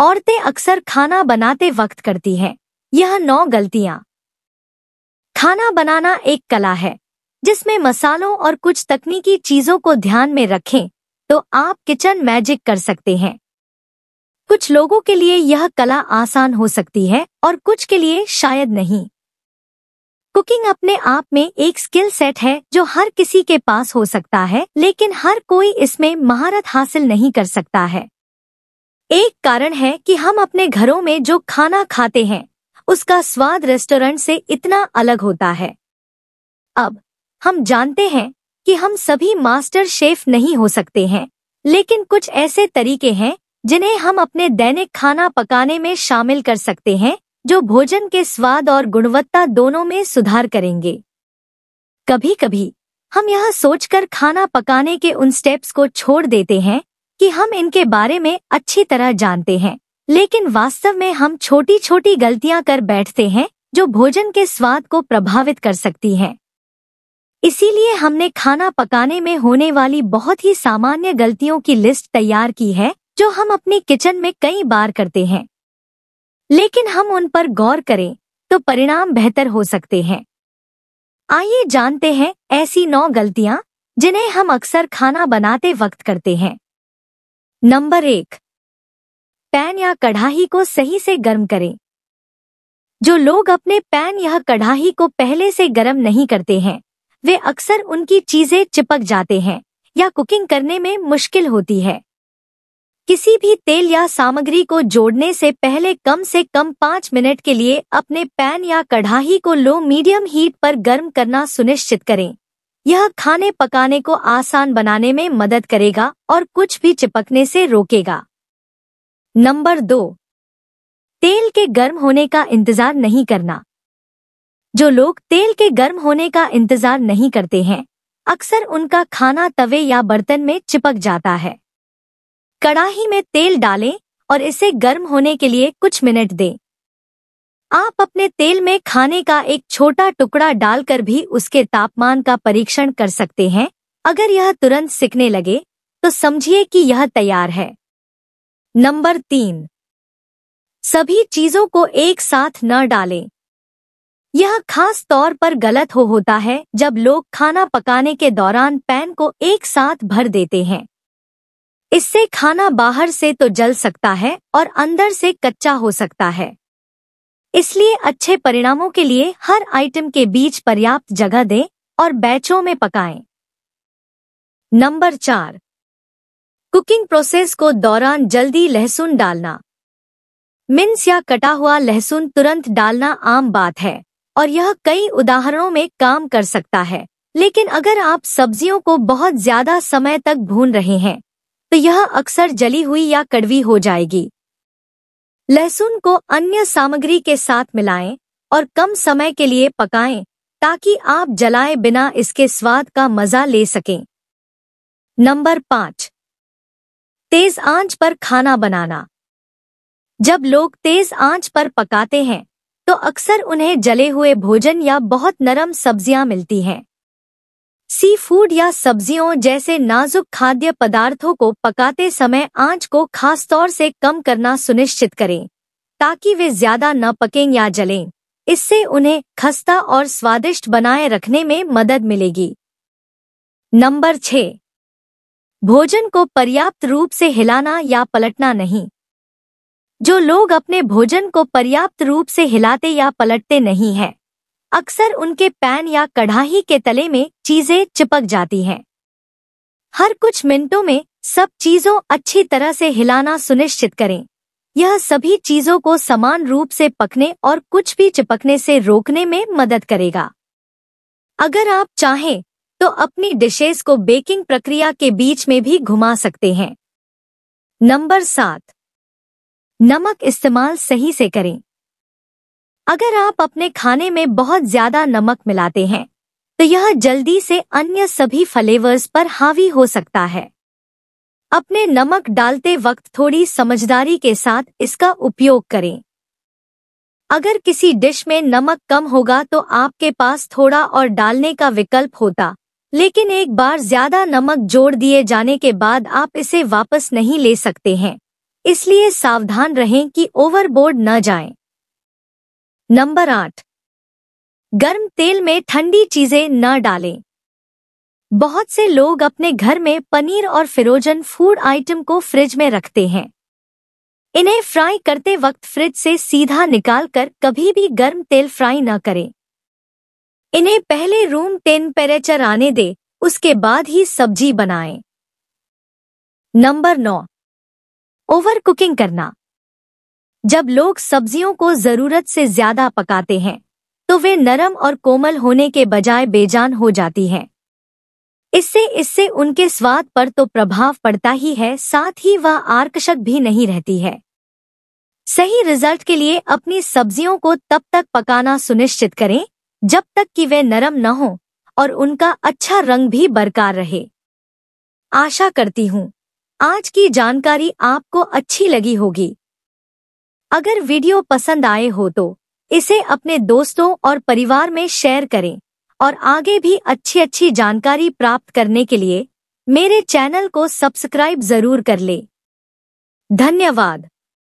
औरतें अक्सर खाना बनाते वक्त करती हैं यह नौ गलतियां खाना बनाना एक कला है जिसमें मसालों और कुछ तकनीकी चीजों को ध्यान में रखें तो आप किचन मैजिक कर सकते हैं कुछ लोगों के लिए यह कला आसान हो सकती है और कुछ के लिए शायद नहीं कुकिंग अपने आप में एक स्किल सेट है जो हर किसी के पास हो सकता है लेकिन हर कोई इसमें महारत हासिल नहीं कर सकता है एक कारण है कि हम अपने घरों में जो खाना खाते हैं उसका स्वाद रेस्टोरेंट से इतना अलग होता है अब हम जानते हैं कि हम सभी मास्टर शेफ नहीं हो सकते हैं लेकिन कुछ ऐसे तरीके हैं जिन्हें हम अपने दैनिक खाना पकाने में शामिल कर सकते हैं जो भोजन के स्वाद और गुणवत्ता दोनों में सुधार करेंगे कभी कभी हम यह सोचकर खाना पकाने के उन स्टेप्स को छोड़ देते हैं कि हम इनके बारे में अच्छी तरह जानते हैं लेकिन वास्तव में हम छोटी छोटी गलतियां कर बैठते हैं जो भोजन के स्वाद को प्रभावित कर सकती हैं इसीलिए हमने खाना पकाने में होने वाली बहुत ही सामान्य गलतियों की लिस्ट तैयार की है जो हम अपने किचन में कई बार करते हैं लेकिन हम उन पर गौर करें तो परिणाम बेहतर हो सकते हैं आइए जानते हैं ऐसी नौ गलतियां जिन्हें हम अक्सर खाना बनाते वक्त करते हैं नंबर एक पैन या कढ़ाही को सही से गर्म करें जो लोग अपने पैन या कढ़ाही को पहले से गर्म नहीं करते हैं वे अक्सर उनकी चीजें चिपक जाते हैं या कुकिंग करने में मुश्किल होती है किसी भी तेल या सामग्री को जोड़ने से पहले कम से कम पाँच मिनट के लिए अपने पैन या कढ़ाही को लो मीडियम हीट पर गर्म करना सुनिश्चित करें यह खाने पकाने को आसान बनाने में मदद करेगा और कुछ भी चिपकने से रोकेगा नंबर दो तेल के गर्म होने का इंतजार नहीं करना जो लोग तेल के गर्म होने का इंतजार नहीं करते हैं अक्सर उनका खाना तवे या बर्तन में चिपक जाता है कड़ाही में तेल डालें और इसे गर्म होने के लिए कुछ मिनट दें आप अपने तेल में खाने का एक छोटा टुकड़ा डालकर भी उसके तापमान का परीक्षण कर सकते हैं अगर यह तुरंत सिकने लगे तो समझिए कि यह तैयार है नंबर तीन सभी चीजों को एक साथ न डालें यह खास तौर पर गलत हो होता है जब लोग खाना पकाने के दौरान पैन को एक साथ भर देते हैं इससे खाना बाहर से तो जल सकता है और अंदर से कच्चा हो सकता है इसलिए अच्छे परिणामों के लिए हर आइटम के बीच पर्याप्त जगह दें और बैचों में पकाएं। नंबर चार कुकिंग प्रोसेस को दौरान जल्दी लहसुन डालना मिन्स या कटा हुआ लहसुन तुरंत डालना आम बात है और यह कई उदाहरणों में काम कर सकता है लेकिन अगर आप सब्जियों को बहुत ज्यादा समय तक भून रहे हैं तो यह अक्सर जली हुई या कड़वी हो जाएगी लहसुन को अन्य सामग्री के साथ मिलाएं और कम समय के लिए पकाएं ताकि आप जलाए बिना इसके स्वाद का मजा ले सकें नंबर पाँच तेज आंच पर खाना बनाना जब लोग तेज आंच पर पकाते हैं तो अक्सर उन्हें जले हुए भोजन या बहुत नरम सब्जियां मिलती हैं सी फूड या सब्जियों जैसे नाजुक खाद्य पदार्थों को पकाते समय आंच को खास तौर से कम करना सुनिश्चित करें ताकि वे ज्यादा न पकें या जलें इससे उन्हें खस्ता और स्वादिष्ट बनाए रखने में मदद मिलेगी नंबर छः भोजन को पर्याप्त रूप से हिलाना या पलटना नहीं जो लोग अपने भोजन को पर्याप्त रूप से हिलाते या पलटते नहीं हैं अक्सर उनके पैन या कढ़ाही के तले में चीजें चिपक जाती हैं हर कुछ मिनटों में सब चीजों अच्छी तरह से हिलाना सुनिश्चित करें यह सभी चीजों को समान रूप से पकने और कुछ भी चिपकने से रोकने में मदद करेगा अगर आप चाहें तो अपनी डिशेस को बेकिंग प्रक्रिया के बीच में भी घुमा सकते हैं नंबर सात नमक इस्तेमाल सही से करें अगर आप अपने खाने में बहुत ज्यादा नमक मिलाते हैं तो यह जल्दी से अन्य सभी फ्लेवर्स पर हावी हो सकता है अपने नमक डालते वक्त थोड़ी समझदारी के साथ इसका उपयोग करें अगर किसी डिश में नमक कम होगा तो आपके पास थोड़ा और डालने का विकल्प होता लेकिन एक बार ज्यादा नमक जोड़ दिए जाने के बाद आप इसे वापस नहीं ले सकते हैं इसलिए सावधान रहें कि ओवरबोर्ड न जाएं। नंबर आठ गर्म तेल में ठंडी चीजें न डालें बहुत से लोग अपने घर में पनीर और फिरोजन फूड आइटम को फ्रिज में रखते हैं इन्हें फ्राई करते वक्त फ्रिज से सीधा निकालकर कभी भी गर्म तेल फ्राई न करें इन्हें पहले रूम टेम्परेचर आने दें उसके बाद ही सब्जी बनाएं। नंबर नौ ओवर कुकिंग करना जब लोग सब्जियों को जरूरत से ज्यादा पकाते हैं तो वे नरम और कोमल होने के बजाय बेजान हो जाती हैं इससे इससे उनके स्वाद पर तो प्रभाव पड़ता ही है साथ ही वह आर्कषक भी नहीं रहती है सही रिजल्ट के लिए अपनी सब्जियों को तब तक पकाना सुनिश्चित करें जब तक कि वे नरम न हो और उनका अच्छा रंग भी बरकरार रहे आशा करती हूँ आज की जानकारी आपको अच्छी लगी होगी अगर वीडियो पसंद आए हो तो इसे अपने दोस्तों और परिवार में शेयर करें और आगे भी अच्छी अच्छी जानकारी प्राप्त करने के लिए मेरे चैनल को सब्सक्राइब जरूर कर ले धन्यवाद